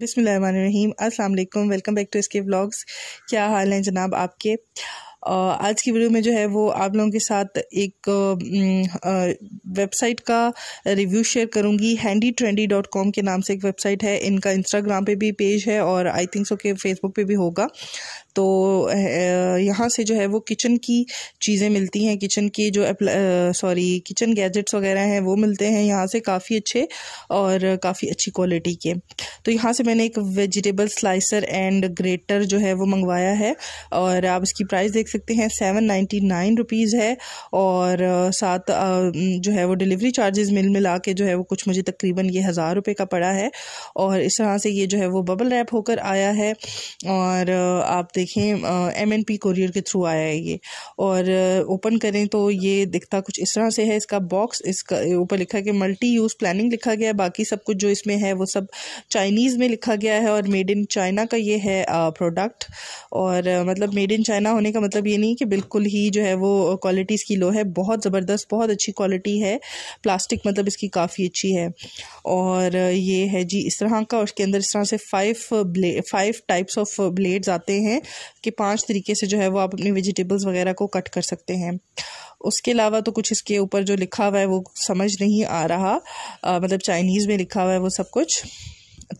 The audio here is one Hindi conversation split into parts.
बिसमीम वालेकुम वेलकम बैक टू इसके व्लॉग्स क्या हाल हैं जनाब आपके आज की वीडियो में जो है वो आप लोगों के साथ एक वेबसाइट का रिव्यू शेयर करूंगी हैंडी ट्रेंडी डॉट कॉम के नाम से एक वेबसाइट है इनका इंस्टाग्राम पे भी पेज है और आई थिंक सो के फेसबुक पे भी होगा तो यहाँ से जो है वो किचन की चीज़ें मिलती हैं किचन की जो सॉरी किचन गैजेट्स वगैरह हैं वो मिलते हैं यहाँ से काफ़ी अच्छे और काफ़ी अच्छी क्वालिटी के तो यहाँ से मैंने एक वेजिटेबल स्लाइसर एंड ग्रेटर जो है वो मंगवाया है और आप इसकी प्राइस देख सकते हैं सेवन नाइन्टी नाइन रुपीज़ है और साथ जो है वो डिलीवरी चार्जेस मिल मिला के जो है वो कुछ मुझे तकरीबन ये हज़ार रुपये का पड़ा है और इस तरह से ये जो है वो बबल रैप होकर आया है और आप देख देखें एम एन पी कोरियर के थ्रू आया है ये और ओपन करें तो ये दिखता कुछ इस तरह से है इसका बॉक्स इसका ऊपर लिखा गया मल्टी यूज़ प्लानिंग लिखा गया है बाकी सब कुछ जो इसमें है वो सब चाइनीज़ में लिखा गया है और मेड इन चाइना का ये है प्रोडक्ट और मतलब मेड इन चाइना होने का मतलब ये नहीं कि बिल्कुल ही जो है वो क्वालिटीज़ की लो है बहुत ज़बरदस्त बहुत अच्छी क्वालिटी है प्लास्टिक मतलब इसकी काफ़ी अच्छी है और ये है जी इस तरह का और इसके अंदर इस तरह से फाइव ब्ले फाइव टाइप्स ऑफ ब्लेड्स आते हैं कि पांच तरीके से जो है वो आप अपनी वेजिटेबल्स वगैरह को कट कर सकते हैं उसके अलावा तो कुछ इसके ऊपर जो लिखा हुआ है वो समझ नहीं आ रहा आ, मतलब चाइनीज़ में लिखा हुआ है वो सब कुछ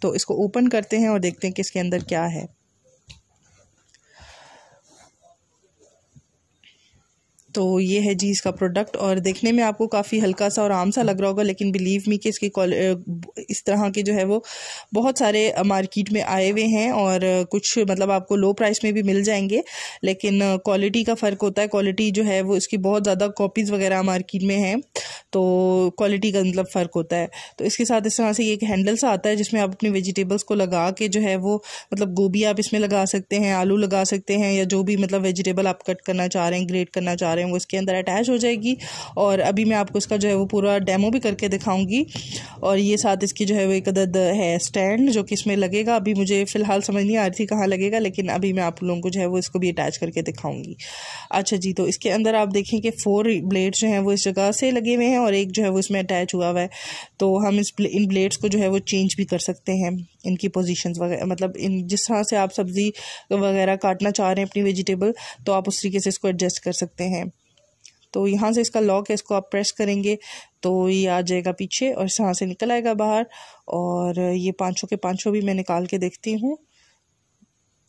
तो इसको ओपन करते हैं और देखते हैं कि इसके अंदर क्या है तो ये है जी इसका प्रोडक्ट और देखने में आपको काफ़ी हल्का सा और आम सा लग रहा होगा लेकिन बिलीव मी कि इसकी इस तरह के जो है वो बहुत सारे मार्केट में आए हुए हैं और कुछ मतलब आपको लो प्राइस में भी मिल जाएंगे लेकिन क्वालिटी का फ़र्क होता है क्वालिटी जो है वो इसकी बहुत ज़्यादा कॉपीज़ वगैरह मार्केट में हैं तो क्वालिटी का मतलब फ़र्क होता है तो इसके साथ इस तरह से ये एक हैंडल सा आता है जिसमें आप अपने वेजिटेबल्स को लगा के जो है वो मतलब गोभी आप इसमें लगा सकते हैं आलू लगा सकते हैं या जो भी मतलब वेजिटेबल आप कट करना चाह रहे हैं ग्रेट करना चाह रहे हैं वो इसके अंदर अटैच हो जाएगी और अभी मैं आपको इसका जो है वो पूरा डेमो भी करके दिखाऊंगी और ये साथ इसकी जो है वो एक अदद है स्टैंड जो कि इसमें लगेगा अभी मुझे फ़िलहाल समझ नहीं आ रही थी कहाँ लगेगा लेकिन अभी मैं आप लोगों को जो है वो इसको भी अटैच करके दिखाऊंगी अच्छा जी तो इसके अंदर आप देखें कि फोर ब्लेड जो हैं वो इस जगह से लगे हुए हैं और एक जो है वो इसमें अटैच हुआ हुआ है तो हम इस इन ब्लेड्स को जो है वो चेंज भी कर सकते हैं इनकी पोजीशंस वगैरह मतलब इन जिस तरह से आप सब्ज़ी वगैरह काटना चाह रहे हैं अपनी वेजिटेबल तो आप उस तरीके से इसको एडजस्ट कर सकते हैं तो यहाँ से इसका लॉक है इसको आप प्रेस करेंगे तो ये आ जाएगा पीछे और यहाँ से निकल आएगा बाहर और ये पाँचों के पाँचों भी मैं निकाल के देखती हूँ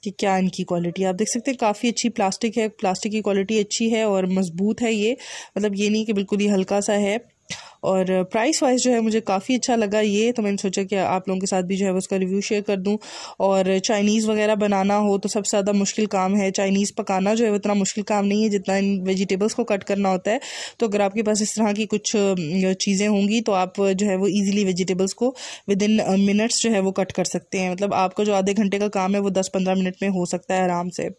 कि क्या इनकी क्वालिटी आप देख सकते हैं काफ़ी अच्छी प्लास्टिक है प्लास्टिक की क्वालिटी अच्छी है और मज़बूत है ये मतलब ये नहीं कि बिल्कुल ही हल्का सा है और प्राइस वाइज जो है मुझे काफ़ी अच्छा लगा ये तो मैंने सोचा कि आप लोगों के साथ भी जो है उसका रिव्यू शेयर कर दूँ और चाइनीज़ वगैरह बनाना हो तो सबसे ज़्यादा मुश्किल काम है चाइनीज़ पकाना जो है उतना मुश्किल काम नहीं है जितना इन वेजिटेबल्स को कट करना होता है तो अगर आपके पास इस तरह की कुछ चीज़ें होंगी तो आप जो है वो ईजिली वेजिटेबल्स को विद इन मिनट्स जो है वो कट कर सकते हैं मतलब आपका जो आधे घंटे का काम है वो दस पंद्रह मिनट में हो सकता है आराम से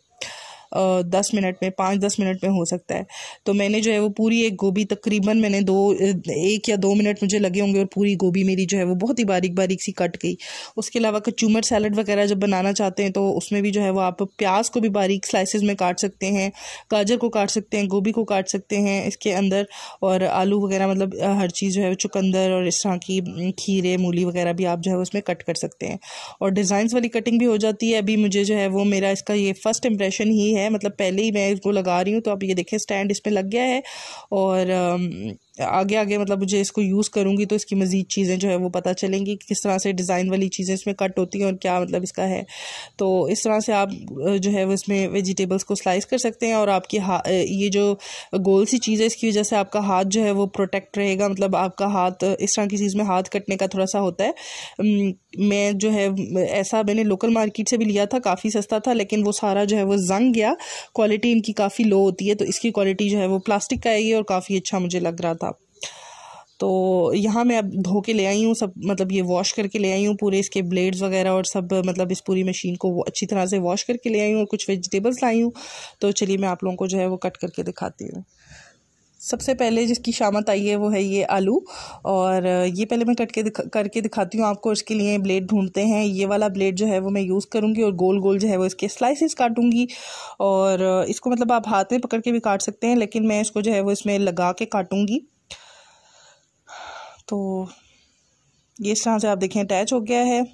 दस मिनट में पाँच दस मिनट में हो सकता है तो मैंने जो है वो पूरी एक गोभी तकरीबन मैंने दो एक या दो मिनट मुझे लगे होंगे और पूरी गोभी मेरी जो है वो बहुत ही बारीक बारीक सी कट गई उसके अलावा कचूमर सैलड वगैरह जब बनाना चाहते हैं तो उसमें भी जो है वो आप प्याज को भी बारीक स्लाइसिस में काट सकते हैं गाजर को काट सकते हैं गोभी को काट सकते हैं इसके अंदर और आलू वगैरह मतलब हर चीज़ जो है चुकंदर और इस तरह की खीरे मूली वगैरह भी आप जो है उसमें कट कर सकते हैं और डिज़ाइंस वाली कटिंग भी हो जाती है अभी मुझे जो है वो मेरा इसका ये फर्स्ट इंप्रेशन ही है है मतलब पहले ही मैं इसको लगा रही हूँ तो आप ये देखें स्टैंड इस पर लग गया है और आगे आगे मतलब मुझे इसको यूज़ करूँगी तो इसकी मज़ीद चीज़ें जो है वो पता चलेंगी कि किस तरह से डिज़ाइन वाली चीज़ें इसमें कट होती हैं और क्या मतलब इसका है तो इस तरह से आप जो है वो इसमें वेजिटेबल्स को स्लाइस कर सकते हैं और आपकी ये जो गोल सी चीज़ है इसकी वजह से आपका हाथ जो है वो प्रोटेक्ट रहेगा मतलब आपका हाथ इस तरह की चीज़ में हाथ कटने का थोड़ा सा होता है मैं जो है ऐसा मैंने लोकल मार्केट से भी लिया था काफ़ी सस्ता था लेकिन वो सारा जो है वो जंग गया क्वालिटी इनकी काफ़ी लो होती है तो इसकी क्वालिटी जो है वो प्लास्टिक का आएगी और काफ़ी अच्छा मुझे लग रहा था तो यहाँ मैं अब धो के ले आई हूँ सब मतलब ये वॉश करके ले आई हूँ पूरे इसके ब्लेड्स वगैरह और सब मतलब इस पूरी मशीन को अच्छी तरह से वॉश करके ले आई हूँ और कुछ वेजिटेबल्स लाई हूँ तो चलिए मैं आप लोगों को जो है वो कट करके दिखाती हूँ सबसे पहले जिसकी शामत आई है वो है ये आलू और ये पहले मैं कट के दिखा करके दिखाती हूँ आपको इसके लिए ब्लेड ढूंढते हैं ये वाला ब्लेड जो है वो मैं यूज़ करूँगी और गोल गोल जो है वो इसके स्लाइसेस काटूँगी और इसको मतलब आप हाथ में पकड़ के भी काट सकते हैं लेकिन मैं इसको जो है वो इसमें लगा के काटूँगी तो ये इस तरह से आप देखें अटैच हो गया है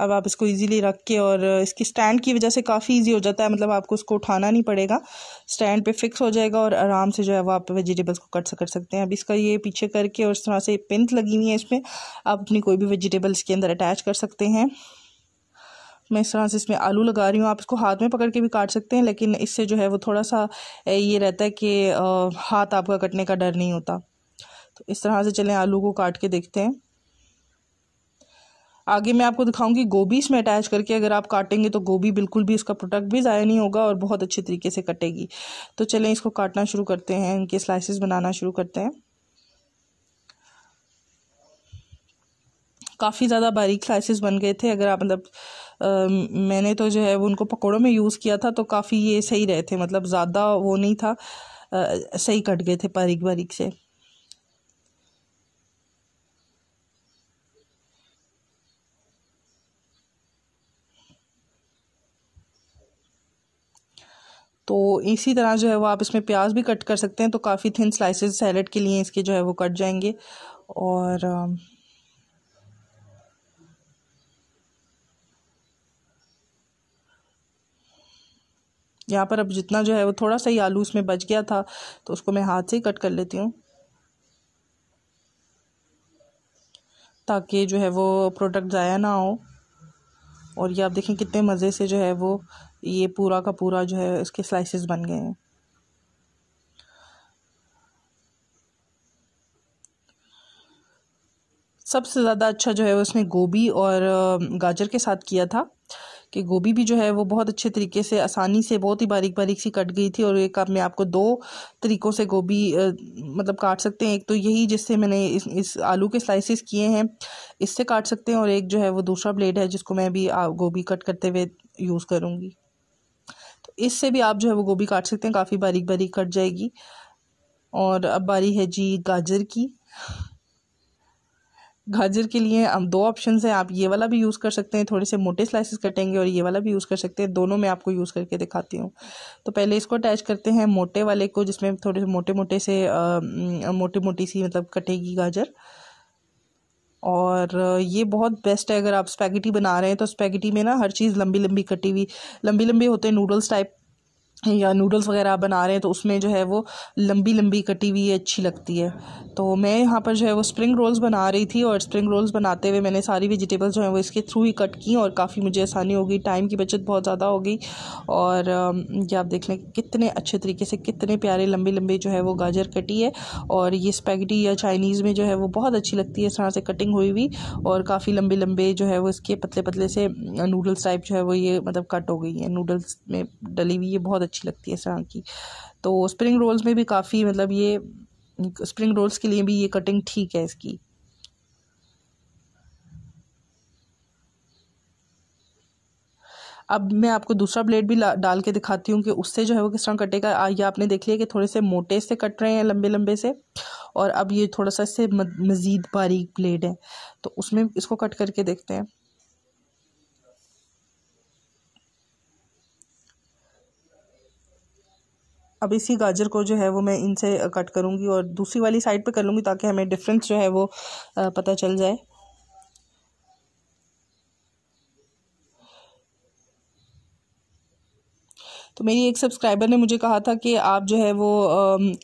अब आप इसको इजीली रख के और इसकी स्टैंड की वजह से काफ़ी इजी हो जाता है मतलब आपको इसको उठाना नहीं पड़ेगा स्टैंड पे फिक्स हो जाएगा और आराम से जो है वो आप वेजिटेबल्स को कट कर सकते हैं अब इसका ये पीछे करके और इस तरह से पिंथ लगी हुई है इसमें आप अपनी कोई भी वेजिटेबल्स के अंदर अटैच कर सकते हैं मैं इस तरह से इसमें आलू लगा रही हूँ आप इसको हाथ में पकड़ के भी काट सकते हैं लेकिन इससे जो है वो थोड़ा सा ये रहता है कि हाथ आपका कटने का डर नहीं होता तो इस तरह से चलें आलू को काट के देखते हैं आगे मैं आपको दिखाऊंगी गोभी इसमें अटैच करके अगर आप काटेंगे तो गोभी बिल्कुल भी इसका प्रोडक्ट भी ज़ाया नहीं होगा और बहुत अच्छे तरीके से कटेगी तो चलें इसको काटना शुरू करते हैं इनके स्लाइसिस बनाना शुरू करते हैं काफ़ी ज़्यादा बारीक स्लाइसिस बन गए थे अगर आप मतलब आ, मैंने तो जो है वो उनको पकौड़ों में यूज़ किया था तो काफ़ी ये सही रहे थे मतलब ज़्यादा वो नहीं था आ, सही कट गए थे बारीक बारीक से तो इसी तरह जो है वो आप इसमें प्याज भी कट कर सकते हैं तो काफ़ी थिन स्लाइसेस सैलड के लिए इसके जो है वो कट जाएंगे और यहाँ पर अब जितना जो है वो थोड़ा सा ही आलू उसमें बच गया था तो उसको मैं हाथ से ही कट कर लेती हूँ ताकि जो है वो प्रोडक्ट ज़ाया ना हो और ये आप देखें कितने मज़े से जो है वो ये पूरा का पूरा जो है उसके स्लाइसेस बन गए हैं सबसे ज़्यादा अच्छा जो है उसने गोभी और गाजर के साथ किया था कि गोभी भी जो है वो बहुत अच्छे तरीके से आसानी से बहुत ही बारीक बारीक सी कट गई थी और एक आप मैं आपको दो तरीक़ों से गोभी मतलब काट सकते हैं एक तो यही जिससे मैंने इस, इस आलू के स्लाइसेस किए हैं इससे काट सकते हैं और एक जो है वो दूसरा ब्लेड है जिसको मैं अभी गोभी कट करते हुए यूज़ करूँगी इससे भी आप जो है वो गोभी काट सकते हैं काफ़ी बारीक बारीक कट जाएगी और अब बारी है जी गाजर की गाजर के लिए हम दो ऑप्शन हैं आप ये वाला भी यूज़ कर सकते हैं थोड़े से मोटे स्लाइसेस कटेंगे और ये वाला भी यूज़ कर सकते हैं दोनों में आपको यूज़ करके दिखाती हूँ तो पहले इसको अटैच करते हैं मोटे वाले को जिसमें थोड़े से मोटे मोटे से मोटी मोटी सी मतलब कटेगी गाजर और ये बहुत बेस्ट है अगर आप स्पैगेटी बना रहे हैं तो स्पैगेटी में ना हर चीज़ लंबी लंबी कटी हुई लंबी लंबी होते हैं नूडल्स टाइप या नूडल्स वगैरह आप बना रहे हैं तो उसमें जो है वो लंबी लंबी कटी हुई अच्छी लगती है तो मैं यहाँ पर जो है वो स्प्रिंग रोल्स बना रही थी और स्प्रिंग रोल्स बनाते हुए मैंने सारी वेजिटेबल्स जो है वो इसके थ्रू ही कट की और काफ़ी मुझे आसानी होगी टाइम की बचत बहुत ज़्यादा होगी और ये आप देख लें कितने अच्छे तरीके से कितने प्यारे लंबे लंबे जो है वो गाजर कटी है और ये स्पैगटी या चाइनीज़ में जो है वो बहुत अच्छी लगती है इस तरह से कटिंग हुई हुई और काफ़ी लंबे लंबे जो है वो इसके पतले पतले से नूडल्स टाइप जो है वो ये मतलब कट हो गई है नूडल्स में डली हुई है बहुत अच्छी लगती है इस तरह की तो स्प्रिंग रोल्स में भी काफ़ी मतलब ये स्प्रिंग रोल्स के लिए भी ये कटिंग ठीक है इसकी अब मैं आपको दूसरा ब्लेड भी डाल के दिखाती हूँ कि उससे जो है वो किस तरह कटेगा ये आपने देख लिया कि थोड़े से मोटे से कट रहे हैं लंबे लंबे से और अब ये थोड़ा सा इससे मज़ीद बारीक ब्लेड है तो उसमें इसको कट करके देखते हैं अब इसी गाजर को जो है वो मैं इनसे कट करूँगी और दूसरी वाली साइड पे कर लूँगी ताकि हमें डिफरेंस जो है वो पता चल जाए तो मेरी एक सब्सक्राइबर ने मुझे कहा था कि आप जो है वो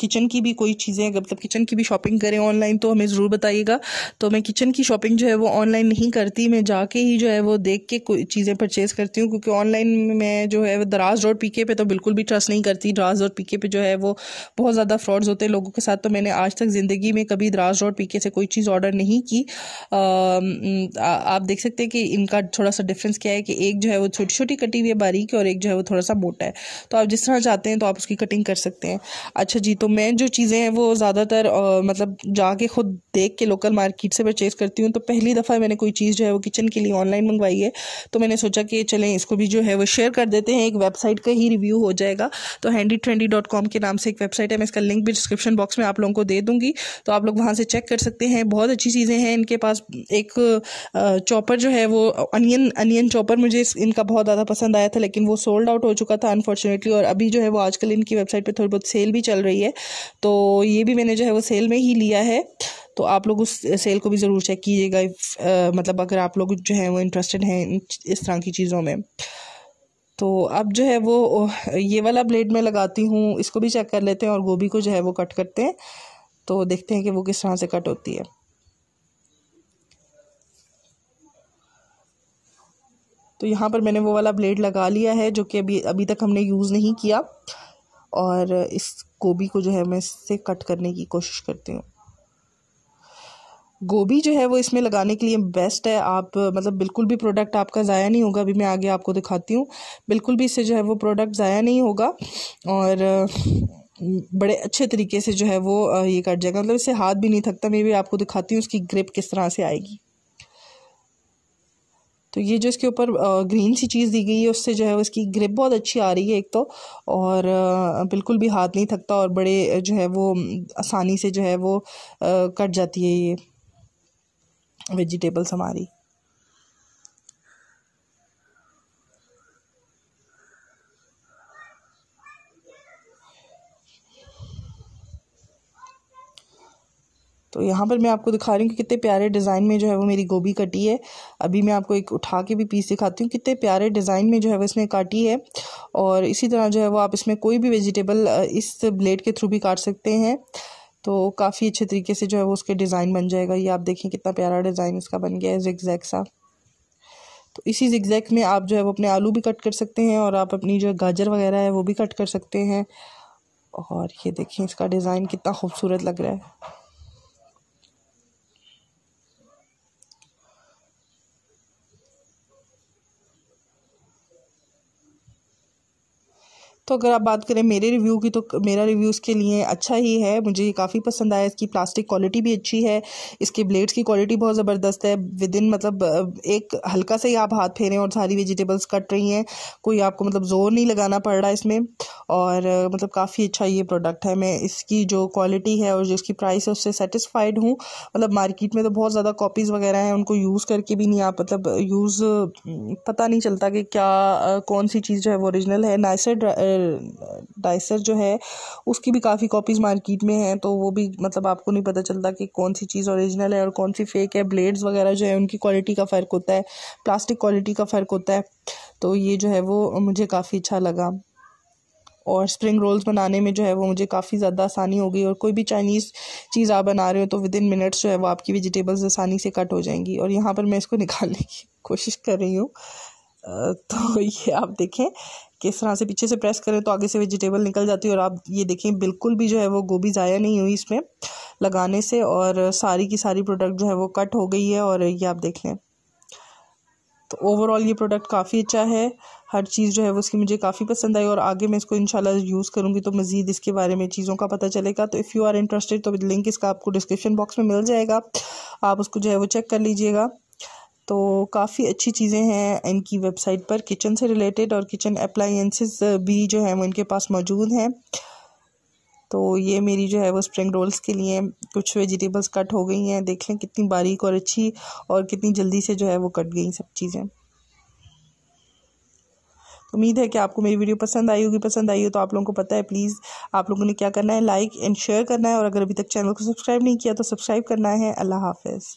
किचन की भी कोई चीज़ें मतलब किचन की भी शॉपिंग करें ऑनलाइन तो हमें ज़रूर बताइएगा तो मैं किचन की शॉपिंग जो है वो ऑनलाइन नहीं करती मैं जाके ही जो है वो देख के कोई चीज़ें परचेज़ करती हूँ क्योंकि ऑनलाइन में जो है वो दराज रोड पीके पे तो बिल्कुल भी ट्रस्ट नहीं करती दराज रोड पीके पे जो है वो बहुत ज़्यादा फ्रॉड्स होते हैं लोगों के साथ तो मैंने आज तक ज़िंदगी में कभी दराज रोड पीके से कोई चीज़ ऑर्डर नहीं की आ, आप देख सकते हैं कि इनका थोड़ा सा डिफरेंस क्या है कि एक जो है वो छोटी छोटी कटी हुई है बारीक और एक जो है वो थोड़ा सा मोटा है तो आप जिस तरह चाहते हैं तो आप उसकी कटिंग कर सकते हैं अच्छा जी तो मैं जो चीज़ें हैं वो ज़्यादातर मतलब जाके खुद देख के लोकल मार्केट से परचेज़ करती हूँ तो पहली दफ़ा मैंने कोई चीज़ जो है वो किचन के लिए ऑनलाइन मंगवाई है तो मैंने सोचा कि चलें इसको भी जो है वो शेयर कर देते हैं एक वेबसाइट का ही रिव्यू हो जाएगा तो हैंडी ट्रेंडी डॉट कॉम के नाम से एक वेबसाइट है मैं इसका लिंक भी डिस्क्रिप्शन बॉक्स में आप लोगों को दे दूँगी तो आप लोग वहाँ से चेक कर सकते हैं बहुत अच्छी चीज़ें हैं इनके पास एक चॉपर जो है वो अनियन अनियन चॉपर मुझे इनका बहुत ज़्यादा पसंद आया था लेकिन वो सोल्ड आउट हो चुका था अनफॉर्चुनेटली और अभी जो है वो आजकल इनकी वेबसाइट पे थोड़ी बहुत सेल भी चल रही है तो ये भी मैंने जो है वो सेल में ही लिया है तो आप लोग उस सेल को भी ज़रूर चेक कीजिएगा मतलब अगर आप लोग जो है वो इंटरेस्टेड हैं इस तरह की चीज़ों में तो अब जो है वो ये वाला ब्लेड मैं लगाती हूँ इसको भी चेक कर लेते हैं और गोभी को जो है वो कट करते हैं तो देखते हैं कि वो किस तरह से कट होती है तो यहाँ पर मैंने वो वाला ब्लेड लगा लिया है जो कि अभी अभी तक हमने यूज़ नहीं किया और इस गोभी को जो है मैं इससे कट करने की कोशिश करती हूँ गोभी जो है वो इसमें लगाने के लिए बेस्ट है आप मतलब बिल्कुल भी प्रोडक्ट आपका ज़ाया नहीं होगा अभी मैं आगे आपको दिखाती हूँ बिल्कुल भी इससे जो है वो प्रोडक्ट ज़ाया नहीं होगा और बड़े अच्छे तरीके से जो है वो ये कट जाएगा मतलब इससे हाथ भी नहीं थकता मैं भी आपको दिखाती हूँ उसकी ग्रिप किस तरह से आएगी तो ये जो इसके ऊपर ग्रीन सी चीज़ दी गई है उससे जो है उसकी ग्रिप बहुत अच्छी आ रही है एक तो और बिल्कुल भी हाथ नहीं थकता और बड़े जो है वो आसानी से जो है वो कट जाती है ये वेजिटेबल्स हमारी तो यहाँ पर मैं आपको दिखा रही हूँ कि कितने प्यारे डिज़ाइन में जो है वो मेरी गोभी कटी है अभी मैं आपको एक उठा के भी पीस दिखाती हूँ कितने प्यारे डिज़ाइन में जो है वो इसमें काटी है और इसी तरह जो है वो आप इसमें कोई भी वेजिटेबल इस ब्लेड के थ्रू भी काट सकते हैं तो काफ़ी अच्छे तरीके से जो है वो उसके डिज़ाइन बन जाएगा ये आप देखें कितना प्यारा डिज़ाइन इसका बन गया है जिगजैग सा तो इसी जिगजैग में आप जो है वो अपने आलू भी कट कर सकते हैं और आप अपनी जो गाजर वगैरह है वो भी कट कर सकते हैं और ये देखें इसका डिज़ाइन कितना खूबसूरत लग रहा है तो अगर आप बात करें मेरे रिव्यू की तो मेरा रिव्यू इसके लिए अच्छा ही है मुझे ये काफ़ी पसंद आया इसकी प्लास्टिक क्वालिटी भी अच्छी है इसके ब्लेड्स की क्वालिटी बहुत ज़बरदस्त है विद इन मतलब एक हल्का से ही आप हाथ फेरें और सारी वेजिटेबल्स कट रही हैं कोई आपको मतलब ज़ोर नहीं लगाना पड़ रहा इसमें और मतलब काफ़ी अच्छा ये प्रोडक्ट है मैं इसकी जो क्वालिटी है और जो इसकी प्राइस है उससे सेटिस्फाइड हूँ मतलब मार्केट में तो बहुत ज़्यादा कॉपीज़ वगैरह हैं उनको यूज़ करके भी नहीं आप मतलब यूज़ पता नहीं चलता कि क्या कौन सी चीज़ जो है वो ओरिजिनल है ना डाइसर जो है उसकी भी काफ़ी कॉपीज़ मार्केट में हैं तो वो भी मतलब आपको नहीं पता चलता कि कौन सी चीज़ ओरिजिनल है और कौन सी फेक है ब्लेड्स वगैरह जो है उनकी क्वालिटी का फ़र्क होता है प्लास्टिक क्वालिटी का फ़र्क होता है तो ये जो है वो मुझे काफ़ी अच्छा लगा और स्प्रिंग रोल्स बनाने में जो है वो मुझे काफ़ी ज़्यादा आसानी हो गई और कोई भी चाइनीज़ चीज़ आप बना रहे हो तो विद इन मिनट्स जो है वो आपकी वेजिटेबल्स आसानी से कट हो जाएंगी और यहाँ पर मैं इसको निकालने की कोशिश कर रही हूँ तो ये आप देखें किस तरह से पीछे से प्रेस करें तो आगे से वेजिटेबल निकल जाती है और आप ये देखें बिल्कुल भी जो है वो गोभी ज़ाया नहीं हुई इसमें लगाने से और सारी की सारी प्रोडक्ट जो है वो कट हो गई है और ये आप देख लें तो ओवरऑल ये प्रोडक्ट काफ़ी अच्छा है हर चीज़ जो है वो उसकी मुझे काफ़ी पसंद आई और आगे मैं इसको इनशाला यूज़ करूँगी तो मज़ीद इसके बारे में चीज़ों का पता चलेगा तो इफ़ यू आर इंटरेस्टेड तो लिंक इसका आपको डिस्क्रिप्शन बॉक्स में मिल जाएगा आप उसको जो है वो चेक कर लीजिएगा तो काफ़ी अच्छी चीज़ें हैं इनकी वेबसाइट पर किचन से रिलेटेड और किचन अप्लाइंसेस भी जो है वो इनके पास मौजूद हैं तो ये मेरी जो है वो स्प्रिंग रोल्स के लिए कुछ वेजिटेबल्स कट हो गई हैं देख लें कितनी बारीक और अच्छी और कितनी जल्दी से जो है वो कट गई सब चीज़ें उम्मीद है कि आपको मेरी वीडियो पसंद आई होगी पसंद आई हो तो आप लोगों को पता है प्लीज़ आप लोगों ने क्या करना है लाइक एंड शेयर करना है और अगर अभी तक चैनल को सब्सक्राइब नहीं किया तो सब्सक्राइब करना है अल्लाह हाफिज़